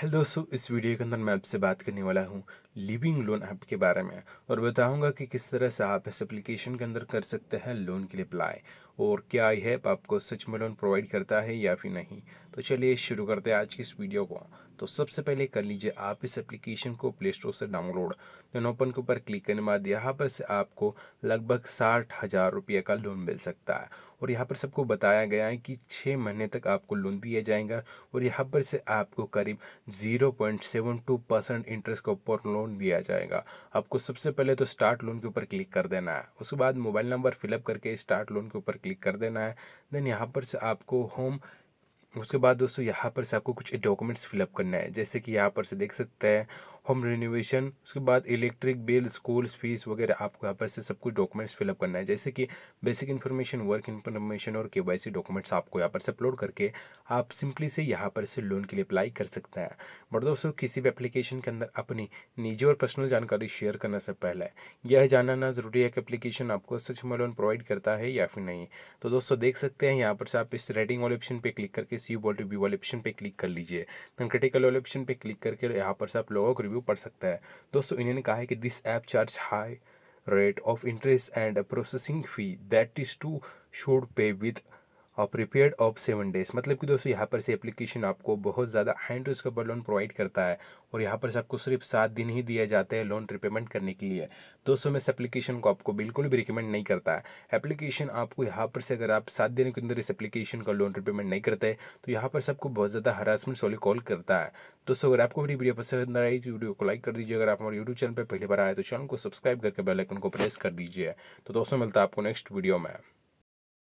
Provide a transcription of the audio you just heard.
hello दोस्तों इस video के अंदर मैं आपसे बात करने वाला हूँ लिविंग लोन ऐप के बारे में और बताऊंगा कि किस तरह से आप इस एप्लीकेशन के अंदर कर सकते हैं लोन के लिए अप्लाई और क्या यह ऐप आपको सच में लोन प्रोवाइड करता है या फिर नहीं तो चलिए शुरू करते हैं आज की इस वीडियो को तो सबसे पहले कर लीजिए आप इस एप्लीकेशन को प्ले स्टोर से डाउनलोड देन ओपन के ऊपर क्लिक करने के बाद यहाँ पर से आपको लगभग साठ हज़ार रुपये का लोन मिल सकता है और यहाँ पर सबको बताया गया है कि छः महीने तक आपको लोन दिया जाएगा और यहाँ पर से आपको करीब zero point seven two percent interest के ऊपर लोन दिया जाएगा आपको सबसे पहले तो स्टार्ट लोन के ऊपर क्लिक कर देना है उसके बाद मोबाइल नंबर फिलअप करके स्टार्ट लोन के ऊपर क्लिक कर देना है देन यहाँ पर से आपको होम उसके बाद दोस्तों यहाँ पर से आपको कुछ डॉक्यूमेंट्स फिलअप करना है जैसे कि यहाँ पर से देख सकते हैं होम रिनोवेशन उसके बाद इलेक्ट्रिक बिल स्कूल फीस वगैरह आपको यहाँ पर से सब कुछ डॉक्यूमेंट्स फिलअप करना है जैसे कि बेसिक इन्फॉर्मेशन वर्क इन्फॉर्मेशन और के डॉक्यूमेंट्स आपको यहाँ पर से अपलोड करके आप सिंपली से यहाँ पर से लोन के लिए अप्लाई कर सकते हैं बट दोस्तों किसी भी एप्लीकेशन के अंदर अपनी निजी और पर्सनल जानकारी शेयर करने से पहले यह जानना ज़रूरी है कि एप्लीकेशन आपको सच में लोन प्रोवाइड करता है या फिर नहीं तो दोस्तों देख सकते हैं यहाँ पर से आप इस रेडिंग वाले ऑप्शन पर क्लिक करके सी टू बी वाले ऑप्शन पर क्लिक कर लीजिए क्रिटिकल वाले ऑप्शन पर क्लिक करके यहाँ पर से आप लोगों को रिव्यू पढ़ सकता है दोस्तों इन्होंने कहा है कि this app charge high rate of interest and processing fee that is to should pay with और प्रीपेड ऑफ सेवन डेज मतलब कि दोस्तों यहाँ पर से एप्लीकेशन आपको बहुत ज़्यादा हाई इंटरेस्ट के ऊपर लोन प्रोवाइड करता है और यहाँ पर से आपको सिर्फ सात दिन ही दिए जाते हैं लोन रिपेमेंट करने के लिए दोस्तों मैं इस एप्लीकेशन को आपको बिल्कुल भी रिकमेंड नहीं करता है एप्लीकेशन आपको यहाँ पर से अगर आप सात दिन के अंदर इस एप्लीकेशन का लोन रिपेमेंट नहीं करते तो यहाँ पर से आपको बहुत ज़्यादा हरासमेंट सॉली कॉल करता है दोस्तों अगर आपको मेरी वीडियो पसंद आई तो वीडियो को लाइक कर दीजिए अगर आप हमारे यूट्यूब चैनल पर पहली बार आए तो चैनल को सब्सक्राइब करके बेलाइकन को प्रेस कर दीजिए तो दोस्तों मिलता है आपको नेक्स्ट वीडियो में